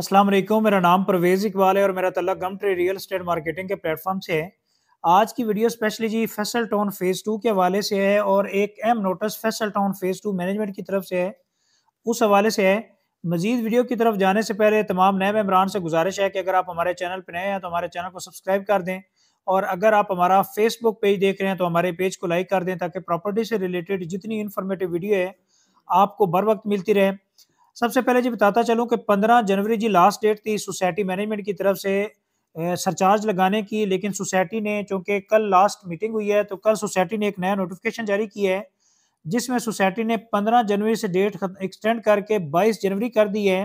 अस्सलाम वालेकुम मेरा नाम परवेज़ इकबाल है और मेरा तल्ला गम ट्रे रियल स्टेट मार्केटिंग के प्लेटफॉर्म से है आज की वीडियो स्पेशली जी फैसल टाउन फेज़ टू के हवाले से है और एक अहम notice Faisal Town phase two management की तरफ से है उस हवाले से है मजीद वीडियो की तरफ जाने से पहले तमाम नए मेम्बरान से गुजारिश है कि अगर आप हमारे चैनल पर नए हैं तो हमारे चैनल को सब्सक्राइब कर दें और अगर आप हमारा फेसबुक पेज देख रहे हैं तो हमारे पेज को लाइक कर दें ताकि प्रॉपर्टी से रिलेटेड जितनी इन्फॉर्मेटिव वीडियो है आपको बर वक्त मिलती रहे सबसे पहले जी बताता चलूँ कि पंद्रह जनवरी जी लास्ट डेट थी सोसाइटी मैनेजमेंट की तरफ से सरचार्ज लगाने की लेकिन सोसाइटी ने चूँकि कल लास्ट मीटिंग हुई है तो कल सोसाइटी ने एक नया नोटिफिकेशन जारी किया है जिसमें सोसाइटी ने 15 जनवरी से डेट एक्सटेंड करके 22 जनवरी कर दी है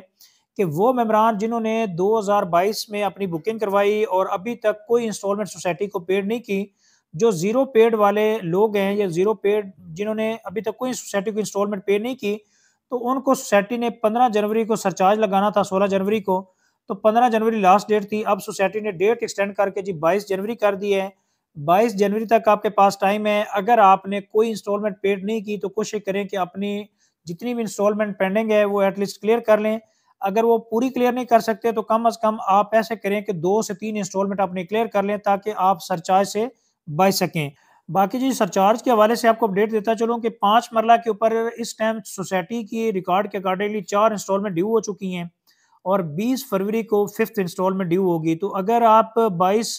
कि वो मेम्बरान जिन्होंने 2022 में अपनी बुकिंग करवाई और अभी तक कोई इंस्टॉलमेंट सोसाइटी को पेड नहीं की जो ज़ीरो पेड वाले लोग हैं या ज़ीरो पेड जिन्होंने अभी तक कोई सोसाइटी को इंस्टॉलमेंट पे नहीं की तो उनको सोसाइटी ने 15 जनवरी को सरचार्ज लगाना था 16 जनवरी को तो 15 जनवरी लास्ट डेट थी अब सोसाइटी ने डेट एक्सटेंड करके जी 22 जनवरी कर दी है 22 जनवरी तक आपके पास टाइम है अगर आपने कोई इंस्टॉलमेंट पेड नहीं की तो कोशिश करें कि अपनी जितनी भी इंस्टॉलमेंट पेंडिंग है वो एटलीस्ट क्लियर कर लें अगर वो पूरी क्लियर नहीं कर सकते तो कम अज कम आप ऐसे करें कि दो से तीन इंस्टॉलमेंट अपने क्लियर कर लें ताकि आप सरचार्ज से बच सकें बाकी जी सरचार्ज के हवाले से आपको अपडेट देता चलूँ कि पाँच मरला के ऊपर इस टाइम सोसाइटी की रिकॉर्ड के अकॉर्डिंगली चार इंस्टॉलमेंट ड्यू हो चुकी हैं और 20 फरवरी को फिफ्थ इंस्टॉलमेंट ड्यू होगी तो अगर आप 22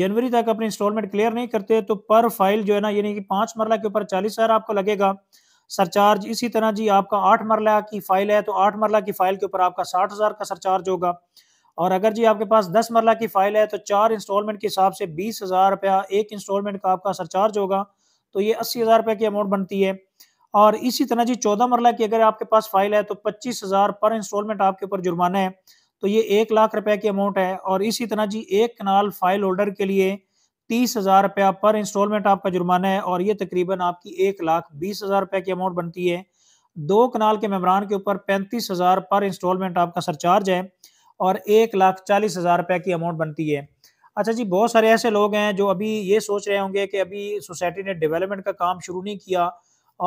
जनवरी तक अपनी इंस्टॉलमेंट क्लियर नहीं करते तो पर फाइल जो है ना यानी कि पाँच मरला के ऊपर चालीस हज़ार आपको लगेगा सरचार्ज इसी तरह जी आपका आठ मरला की फ़ाइल है तो आठ मरला की फ़ाइल के ऊपर आपका साठ हज़ार का सरचार्ज होगा और अगर जी आपके पास दस मरला की फ़ाइल है तो चार इंस्टॉलमेंट के हिसाब से बीस हज़ार रुपया एक इंस्टॉलमेंट का आपका सरचार्ज होगा तो ये अस्सी हज़ार रुपये की अमाउंट बनती है और इसी तरह जी चौदह मरला की अगर आपके पास फाइल है तो पच्चीस हज़ार पर इंस्टॉलमेंट आपके ऊपर जुर्माना है तो ये एक लाख रुपए की अमाउंट है और इसी तरह जी एक कनाल फाइल होल्डर के लिए तीस हज़ार रुपया पर इंस्टॉलमेंट आपका जुर्माना है और ये तकरीबन आपकी एक लाख बीस हज़ार रुपए की अमाउंट बनती है दो कनाल के मेम्बरान के ऊपर पैंतीस हज़ार पर इंस्टॉलमेंट आपका सरचार्ज है और एक लाख चालीस हज़ार रुपए की अमाउंट बनती है अच्छा जी बहुत सारे ऐसे लोग हैं जो अभी ये सोच रहे होंगे कि अभी सोसाइटी ने डेवलपमेंट का काम शुरू नहीं किया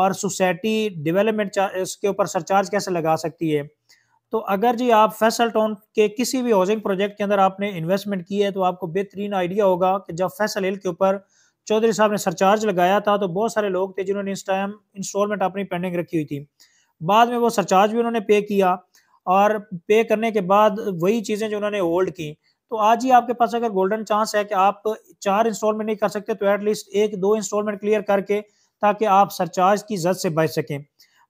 और सोसाइटी डेवलपमेंट के ऊपर सरचार्ज कैसे लगा सकती है तो अगर जी आप फैसल टाउन के किसी भी हाउसिंग प्रोजेक्ट के अंदर आपने इन्वेस्टमेंट की है तो आपको बेहतरीन आइडिया होगा कि जब फैसल हिल के ऊपर चौधरी साहब ने सरचार्ज लगाया था तो बहुत सारे लोग थे जिन्होंने इस टाइम इंस्टॉलमेंट अपनी पेंडिंग रखी हुई थी बाद में वो सरचार्ज भी उन्होंने पे किया और पे करने के बाद वही चीज़ें जो उन्होंने होल्ड की तो आज ही आपके पास अगर गोल्डन चांस है कि आप चार इंस्टॉलमेंट नहीं कर सकते तो एटलीस्ट एक दो इंस्टॉलमेंट क्लियर करके ताकि आप सरचार्ज की जद से बच सकें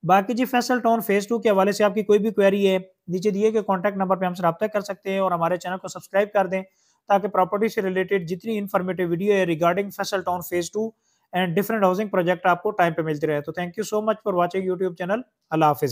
बाकी जी फैसल टाउन फेज टू के हवाले से आपकी कोई भी क्वेरी है नीचे दिए गए कॉन्टैक्ट नंबर पर हमसे रब्ता कर सकते हैं और हमारे चैनल को सब्सक्राइब कर दें ताकि प्रॉपर्टी से रिलेटेड जितनी इन्फॉर्मेटिव वीडियो है regarding Faisal Town phase two and different housing project आपको टाइम पे मिलते रहे तो thank you so much for watching YouTube channel अल्लाह हाफिज़